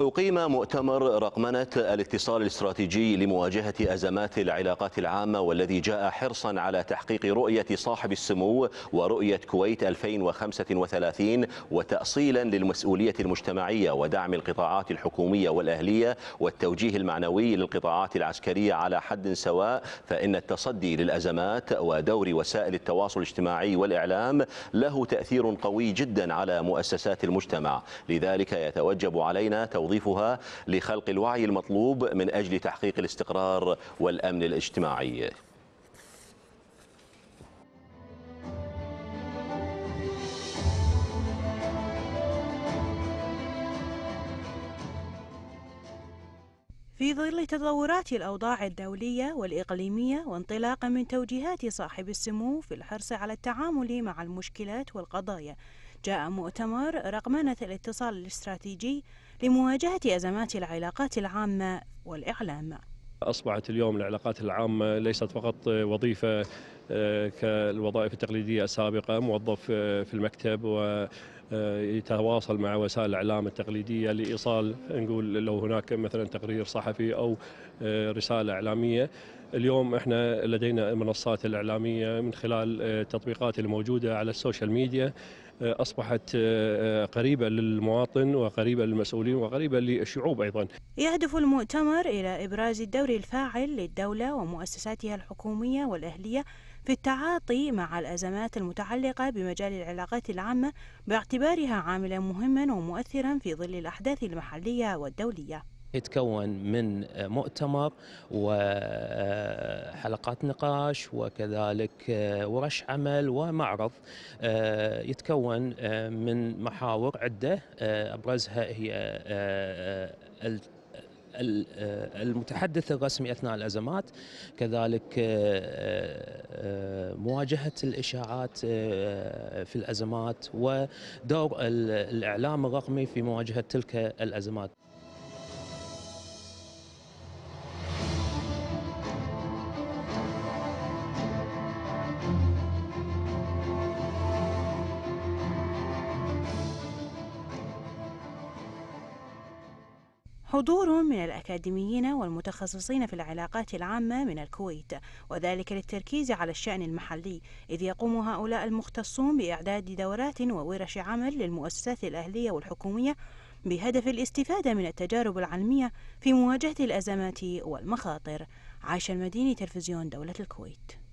أقيم مؤتمر رقمنة الاتصال الاستراتيجي لمواجهة أزمات العلاقات العامة والذي جاء حرصا على تحقيق رؤية صاحب السمو ورؤية كويت 2035 وتأصيلا للمسؤولية المجتمعية ودعم القطاعات الحكومية والأهلية والتوجيه المعنوي للقطاعات العسكرية على حد سواء فإن التصدي للأزمات ودور وسائل التواصل الاجتماعي والإعلام له تأثير قوي جدا على مؤسسات المجتمع لذلك يتوجب علينا توضيح توظيفها لخلق الوعي المطلوب من أجل تحقيق الاستقرار والأمن الاجتماعي في ظل تطورات الأوضاع الدولية والإقليمية وانطلاقا من توجيهات صاحب السمو في الحرص على التعامل مع المشكلات والقضايا جاء مؤتمر رقمنة الاتصال الاستراتيجي لمواجهة أزمات العلاقات العامة والإعلام أصبحت اليوم العلاقات العامة ليست فقط وظيفة آه، كالوظائف التقليدية السابقة موظف آه، في المكتب و آه، يتواصل مع وسائل الاعلام التقليديه لايصال نقول لو هناك مثلا تقرير صحفي او آه، رساله اعلاميه اليوم احنا لدينا المنصات الاعلاميه من خلال التطبيقات آه، الموجوده على السوشيال ميديا اصبحت قريبه للمواطن وقريبه للمسؤولين وقريبه للشعوب ايضا. يهدف المؤتمر الى ابراز الدور الفاعل للدوله ومؤسساتها الحكوميه والاهليه في التعاطي مع الازمات المتعلقه بمجال العلاقات العامه باعتبار باعتبارها عاملا مهما ومؤثرا في ظل الأحداث المحلية والدولية يتكون من مؤتمر وحلقات آه، نقاش وكذلك آه، ورش عمل ومعرض آه، يتكون من محاور عدة أبرزها هي آه، المتحدث الرسمي اثناء الازمات كذلك آه، آه، مواجهه الاشاعات في الازمات ودور الاعلام الرقمي في مواجهه تلك الازمات حضور من الأكاديميين والمتخصصين في العلاقات العامة من الكويت وذلك للتركيز على الشأن المحلي إذ يقوم هؤلاء المختصون بإعداد دورات وورش عمل للمؤسسات الأهلية والحكومية بهدف الاستفادة من التجارب العلمية في مواجهة الأزمات والمخاطر عاش المديني تلفزيون دولة الكويت